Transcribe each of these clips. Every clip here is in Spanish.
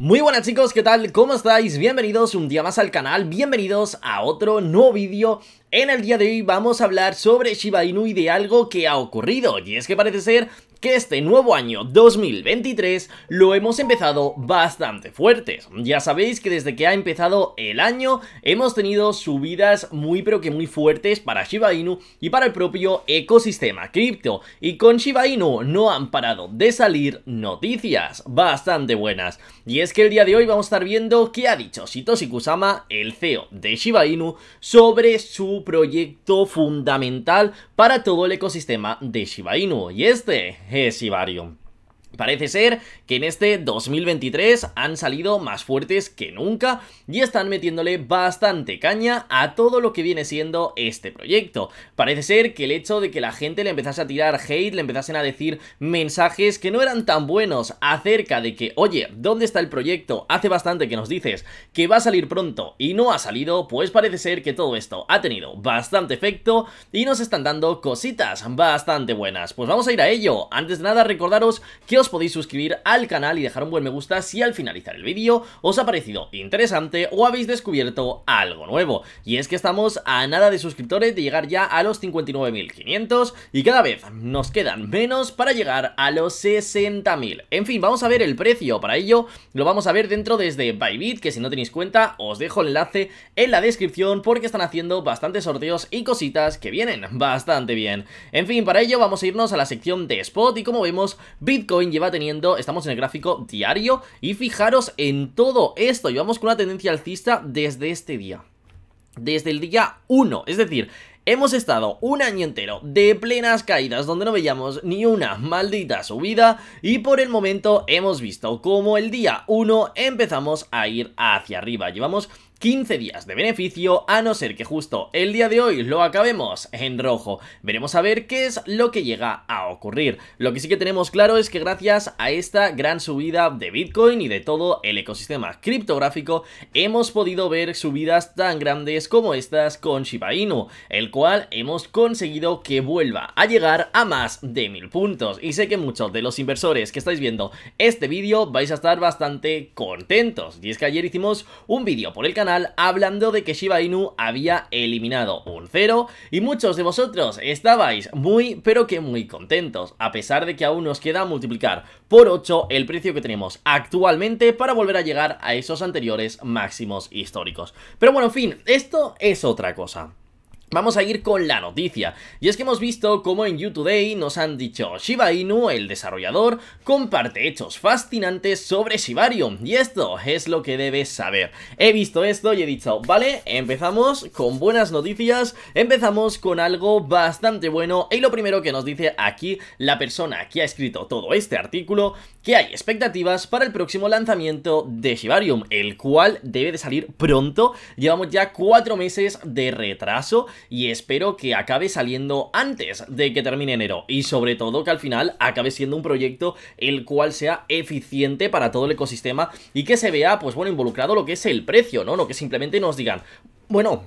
Muy buenas chicos, ¿qué tal? ¿Cómo estáis? Bienvenidos un día más al canal, bienvenidos a otro nuevo vídeo en el día de hoy vamos a hablar sobre Shiba Inu y de algo que ha ocurrido y es que parece ser que este nuevo año 2023 lo hemos empezado bastante fuertes. Ya sabéis que desde que ha empezado el año hemos tenido subidas muy pero que muy fuertes para Shiba Inu y para el propio ecosistema cripto. Y con Shiba Inu no han parado de salir noticias bastante buenas. Y es que el día de hoy vamos a estar viendo qué ha dicho Sitoshi Kusama, el CEO de Shiba Inu, sobre su proyecto fundamental para todo el ecosistema de Shiba Inu. Y este Hesivarium Parece ser que en este 2023 han salido más fuertes que nunca y están metiéndole bastante caña a todo lo que viene siendo este proyecto. Parece ser que el hecho de que la gente le empezase a tirar hate, le empezasen a decir mensajes que no eran tan buenos acerca de que, oye, ¿dónde está el proyecto? Hace bastante que nos dices que va a salir pronto y no ha salido, pues parece ser que todo esto ha tenido bastante efecto y nos están dando cositas bastante buenas. Pues vamos a ir a ello. Antes de nada, recordaros que os podéis suscribir al canal y dejar un buen me gusta si al finalizar el vídeo os ha parecido interesante o habéis descubierto algo nuevo. Y es que estamos a nada de suscriptores de llegar ya a los 59.500 y cada vez nos quedan menos para llegar a los 60.000. En fin, vamos a ver el precio. Para ello lo vamos a ver dentro desde Bybit, que si no tenéis cuenta os dejo el enlace en la descripción porque están haciendo bastantes sorteos y cositas que vienen bastante bien. En fin, para ello vamos a irnos a la sección de Spot y como vemos, Bitcoin ya Va teniendo, estamos en el gráfico diario y fijaros en todo esto, llevamos con una tendencia alcista desde este día. Desde el día 1, es decir, Hemos estado un año entero de plenas caídas donde no veíamos ni una maldita subida y por el momento hemos visto como el día 1 empezamos a ir hacia arriba. Llevamos 15 días de beneficio a no ser que justo el día de hoy lo acabemos en rojo. Veremos a ver qué es lo que llega a ocurrir. Lo que sí que tenemos claro es que gracias a esta gran subida de Bitcoin y de todo el ecosistema criptográfico hemos podido ver subidas tan grandes como estas con Shiba Inu, el cual hemos conseguido que vuelva a llegar a más de mil puntos. Y sé que muchos de los inversores que estáis viendo este vídeo vais a estar bastante contentos. Y es que ayer hicimos un vídeo por el canal hablando de que Shiba Inu había eliminado un cero y muchos de vosotros estabais muy pero que muy contentos, a pesar de que aún nos queda multiplicar por 8 el precio que tenemos actualmente para volver a llegar a esos anteriores máximos históricos. Pero bueno, en fin, esto es otra cosa. Vamos a ir con la noticia, y es que hemos visto cómo en YouToday nos han dicho Shiba Inu, el desarrollador, comparte hechos fascinantes sobre Shibarium, y esto es lo que debes saber. He visto esto y he dicho, vale, empezamos con buenas noticias, empezamos con algo bastante bueno, y lo primero que nos dice aquí la persona que ha escrito todo este artículo, que hay expectativas para el próximo lanzamiento de Shibarium, el cual debe de salir pronto, llevamos ya cuatro meses de retraso, y espero que acabe saliendo antes de que termine enero y sobre todo que al final acabe siendo un proyecto el cual sea eficiente para todo el ecosistema y que se vea, pues bueno, involucrado lo que es el precio, ¿no? lo que simplemente nos digan, bueno,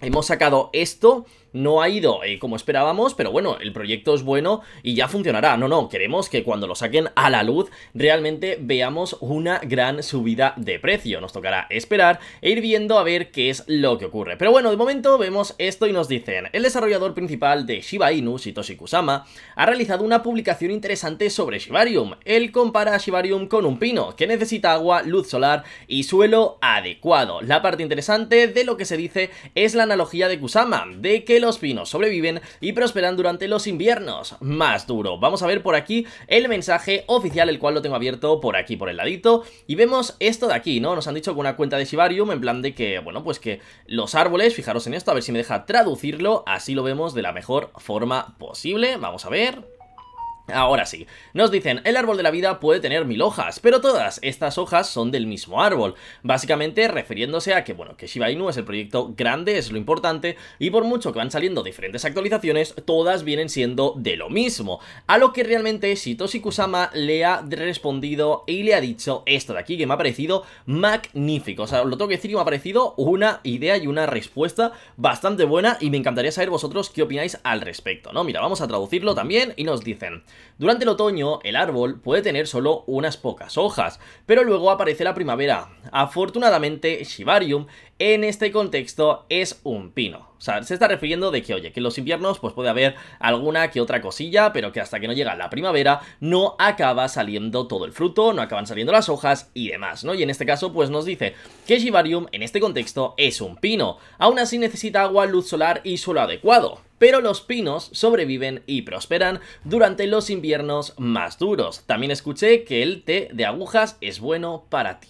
hemos sacado esto no ha ido eh, como esperábamos, pero bueno, el proyecto es bueno y ya funcionará. No, no, queremos que cuando lo saquen a la luz realmente veamos una gran subida de precio. Nos tocará esperar e ir viendo a ver qué es lo que ocurre. Pero bueno, de momento vemos esto y nos dicen, el desarrollador principal de Shiba Inu, Shitoshi Kusama, ha realizado una publicación interesante sobre Shibarium. Él compara a Shibarium con un pino, que necesita agua, luz solar y suelo adecuado. La parte interesante de lo que se dice es la analogía de Kusama, de que los pinos sobreviven y prosperan durante los inviernos. Más duro. Vamos a ver por aquí el mensaje oficial, el cual lo tengo abierto por aquí, por el ladito. Y vemos esto de aquí, ¿no? Nos han dicho con una cuenta de Shibarium, en plan de que, bueno, pues que los árboles, fijaros en esto, a ver si me deja traducirlo, así lo vemos de la mejor forma posible. Vamos a ver... Ahora sí, nos dicen, el árbol de la vida puede tener mil hojas, pero todas estas hojas son del mismo árbol, básicamente refiriéndose a que, bueno, que Shiba Inu es el proyecto grande, es lo importante, y por mucho que van saliendo diferentes actualizaciones, todas vienen siendo de lo mismo, a lo que realmente Shitoshi Kusama le ha respondido y le ha dicho esto de aquí, que me ha parecido magnífico, o sea, lo tengo que decir me ha parecido una idea y una respuesta bastante buena, y me encantaría saber vosotros qué opináis al respecto, ¿no? Mira, vamos a traducirlo también, y nos dicen... Durante el otoño, el árbol puede tener solo unas pocas hojas, pero luego aparece la primavera. Afortunadamente, Shibarium en este contexto es un pino. O sea, se está refiriendo de que, oye, que en los inviernos pues puede haber alguna que otra cosilla, pero que hasta que no llega la primavera no acaba saliendo todo el fruto, no acaban saliendo las hojas y demás, ¿no? Y en este caso pues nos dice que Shibarium en este contexto es un pino. Aún así necesita agua, luz solar y suelo adecuado pero los pinos sobreviven y prosperan durante los inviernos más duros. También escuché que el té de agujas es bueno para ti.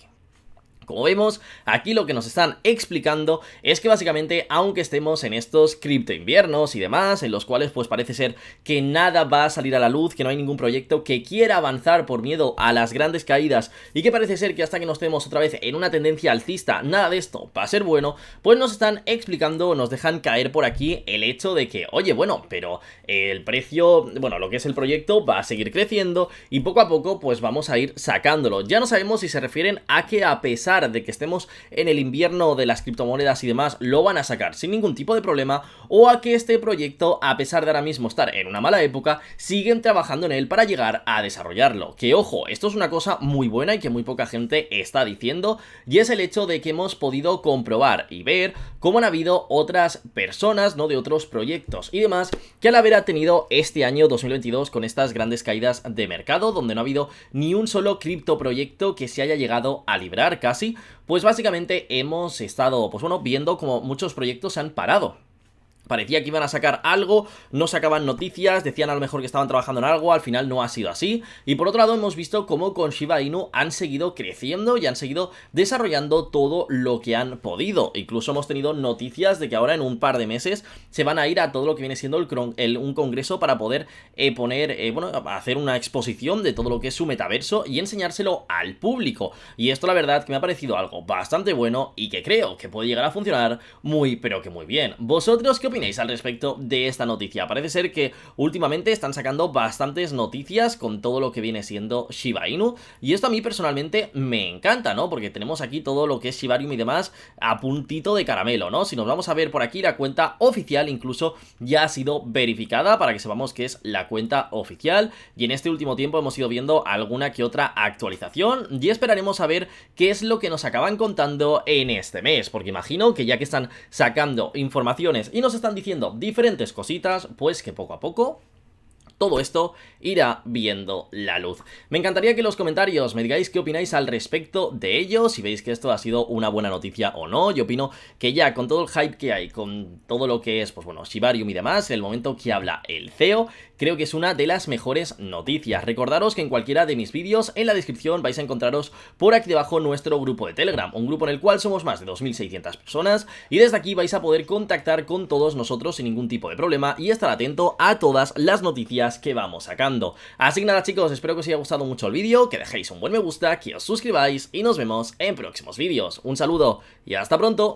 Como vemos, aquí lo que nos están explicando es que básicamente, aunque estemos en estos cripto inviernos y demás, en los cuales pues parece ser que nada va a salir a la luz, que no hay ningún proyecto que quiera avanzar por miedo a las grandes caídas y que parece ser que hasta que nos estemos otra vez en una tendencia alcista, nada de esto va a ser bueno, pues nos están explicando, nos dejan caer por aquí el hecho de que, oye, bueno, pero el precio, bueno, lo que es el proyecto va a seguir creciendo y poco a poco pues vamos a ir sacándolo. Ya no sabemos si se refieren a que a pesar de que estemos en el invierno de las criptomonedas y demás, lo van a sacar sin ningún tipo de problema o a que este proyecto, a pesar de ahora mismo estar en una mala época, siguen trabajando en él para llegar a desarrollarlo. Que ojo, esto es una cosa muy buena y que muy poca gente está diciendo y es el hecho de que hemos podido comprobar y ver cómo han habido otras personas, ¿no? De otros proyectos y demás que al haber tenido este año 2022 con estas grandes caídas de mercado donde no ha habido ni un solo cripto proyecto que se haya llegado a librar casi pues básicamente hemos estado, pues bueno, viendo como muchos proyectos se han parado. Parecía que iban a sacar algo, no sacaban noticias, decían a lo mejor que estaban trabajando en algo, al final no ha sido así. Y por otro lado hemos visto cómo con Shiba Inu han seguido creciendo y han seguido desarrollando todo lo que han podido. Incluso hemos tenido noticias de que ahora en un par de meses se van a ir a todo lo que viene siendo un congreso para poder eh, poner, eh, bueno, hacer una exposición de todo lo que es su metaverso y enseñárselo al público. Y esto la verdad que me ha parecido algo bastante bueno y que creo que puede llegar a funcionar muy pero que muy bien. ¿Vosotros qué opináis? al respecto de esta noticia. Parece ser que últimamente están sacando bastantes noticias con todo lo que viene siendo Shiba Inu y esto a mí personalmente me encanta, ¿no? Porque tenemos aquí todo lo que es Shibarium y demás a puntito de caramelo, ¿no? Si nos vamos a ver por aquí, la cuenta oficial incluso ya ha sido verificada para que sepamos que es la cuenta oficial y en este último tiempo hemos ido viendo alguna que otra actualización y esperaremos a ver qué es lo que nos acaban contando en este mes, porque imagino que ya que están sacando informaciones y nos están están diciendo diferentes cositas, pues que poco a poco todo esto irá viendo la luz. Me encantaría que en los comentarios me digáis qué opináis al respecto de ello, si veis que esto ha sido una buena noticia o no. Yo opino que ya con todo el hype que hay, con todo lo que es, pues bueno, Shibarium y demás, en el momento que habla el CEO, creo que es una de las mejores noticias. Recordaros que en cualquiera de mis vídeos, en la descripción vais a encontraros por aquí debajo nuestro grupo de Telegram, un grupo en el cual somos más de 2.600 personas y desde aquí vais a poder contactar con todos nosotros sin ningún tipo de problema y estar atento a todas las noticias que vamos sacando. Así que nada chicos, espero que os haya gustado mucho el vídeo, que dejéis un buen me gusta, que os suscribáis y nos vemos en próximos vídeos. Un saludo y hasta pronto.